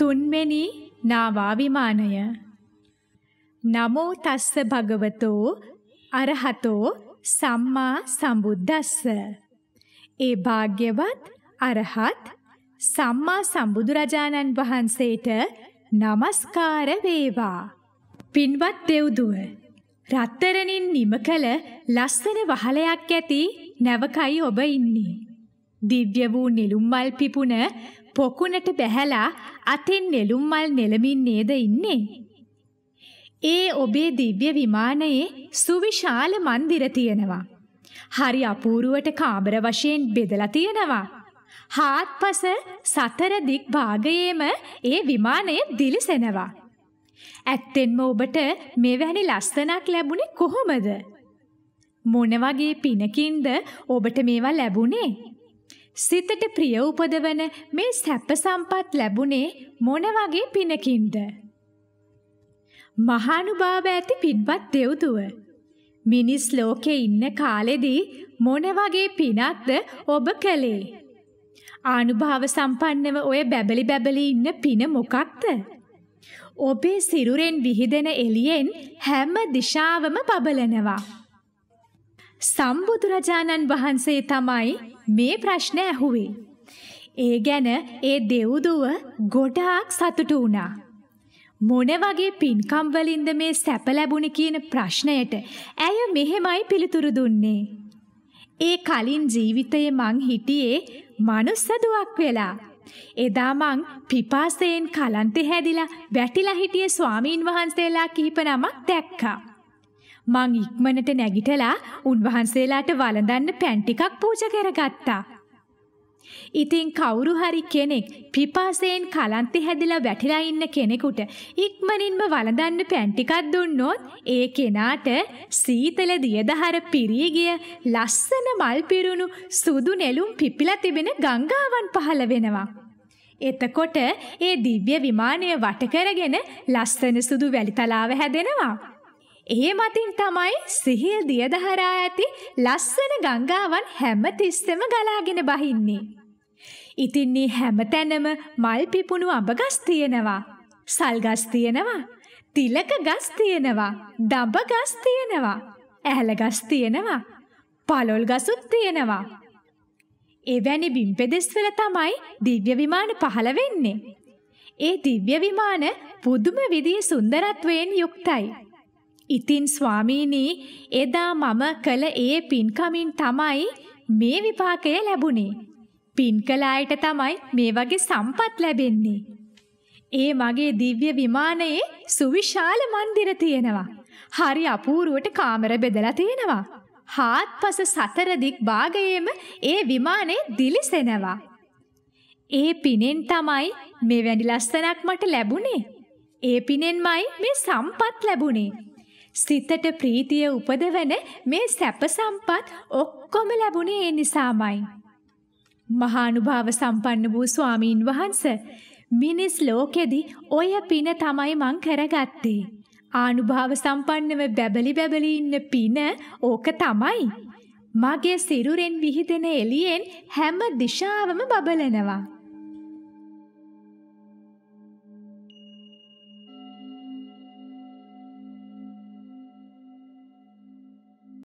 තුන්වෙනි නාවාවිමානය නමෝ තස්ස භගවතෝ අරහතෝ සම්මා සම්බුද්දස්ස ඒ භාග්‍යවත් අරහත් සම්මා සම්බුදුරජාණන් වහන්සේට নমස්කාර වේවා පින්වත් දෙව්දුව රත්තරණින් නිම කළ ලස්සන වහලයක් ඇති නැවකයි ඔබ ඉන්නේ දිව්‍ය වූ නිලුම් මල් පිපුණ පොකුණට බැහැලා අතින් නෙළුම් මල් නෙලමින් නේද ඉන්නේ? ඒ ඔබේ දිව්‍ය විමානයේ සුවිශාල મંદિર තියෙනවා. හරි අපූර්වට කාමර වශයෙන් බෙදලා තියෙනවා. හාත්පස සතර දික් භාගයේම ඒ විමානය දිලිසෙනවා. ඇත්තෙන්ම ඔබට මෙවැනි ලස්සනක් ලැබුණේ කොහොමද? මොන වගේ පිනකින්ද ඔබට මේවා ලැබුණේ? සිතට ප්‍රිය උපදවන මේ සැප සම්පත් ලැබුණේ මොන වගේ පිනකින්ද? මහානුභාව ඇති පින්වත් දෙව්දුව මිනිස් ලෝකේ ඉන්න කාලෙදී මොන වගේ පිනක්ද ඔබ කළේ? ආනුභාව සම්පන්නව ඔය බැබලි බැබලි ඉන්න පින මොකක්ද? ඔබේ සිරුරෙන් විහිදෙන එළියෙන් හැම දිශාවම බබලනවා. සම්බුදුරජාණන් වහන්සේ තමයි මේ ප්‍රශ්න ඇහුවේ. ඒ ගැන ඒ දෙව්දුව ගොඩාක් සතුටු වුණා. මොන වගේ පින්කම් වලින්ද මේ සැප ලැබුණේ කියන ප්‍රශ්නයට ඇය මෙහෙමයි පිළිතුරු දුන්නේ. ඒ කලින් ජීවිතයේ මං හිටියේ මනුස්ස දුවක් වෙලා. එදා මං පිපාසයෙන් කලන්තේ හැදිලා වැටිලා හිටියේ ස්වාමීන් වහන්සේලා කිහිප නමක් දැක්කා. මං ඉක්මනට නැගිටලා උන්වහන්සේලාට වළඳන්න පැන් ටිකක් පූජා කරගත්තා. ඉතින් කවුරු හරි කෙනෙක් පිපාසයෙන් කලන්තේ හැදිලා වැටිලා ඉන්න කෙනෙකුට ඉක්මනින්ම වළඳන්න පෑන් ටිකක් දුන්නොත් ඒ කෙනාට සීතල දියදහර පිරී ගිය ලස්සන මල් පිරුණු සුදු නෙළුම් පිපිලා තිබෙන ගංගාවන් පහළ වෙනවා. එතකොට ඒ දිව්‍ය විමානය වට කරගෙන ලස්සන සුදු වැලි තලාව හැදෙනවා. ඒ මතින් තමයි සිහිල් දියදහරා ඇති ලස්සන ගංගාවන් හැම තිස්සෙම ගලාගෙන බහින්නේ. ඉතින් මේ හැමතැනම මල් පිපුණු අඹගස් තියෙනවා. සල්ගස් තියෙනවා. තිලක ගස් තියෙනවා. දඹ ගස් තියෙනවා. ඇහැල ගස් තියෙනවා. පළොල් ගසුත් තියෙනවා. එවැනි බිම්පෙදෙස්වල තමයි දිව්‍ය විමාන පහළ වෙන්නේ. ඒ දිව්‍ය විමාන පුදුම විදිහේ සුන්දරත්වයෙන් යුක්තයි. ඉතින් ස්වාමීනි එදා මම කළ ඒ පින්කමින් තමයි මේ විපාකය ලැබුණේ. පින් කළ අයට තමයි මේ වගේ සම්පත් ලැබෙන්නේ. ඒ මගේ දිව්‍ය විමානයේ සුවිශාල මන්දිර තියෙනවා. හරි අපූරුවට කාමර බෙදලා තියෙනවා. හාත්පස සතර දික් භාගයේම ඒ විමානයේ දිලිසෙනවා. ඒ පිනෙන් තමයි මේ වැඩි ලස්සනක් මට ලැබුණේ. ඒ පිනෙන්මයි මේ සම්පත් ලැබුණේ. සිතට ප්‍රීතිය උපදවන මේ සැප සම්පත් ඔක්කොම ලැබුණේ ඒ නිසාමයි. මහානුභාව සම්පන්න වූ ස්වාමීන් වහන්ස මිනිස් ලෝකෙදි ඔය පින තමයි මං කරගත්තේ. ආනුභාව සම්පන්නව බැබලි බැබලි ඉන්න පින ඕක තමයි. මගේ සිරුරෙන් විහිදෙන එළියෙන් හැම දිශාවම බබලනවා.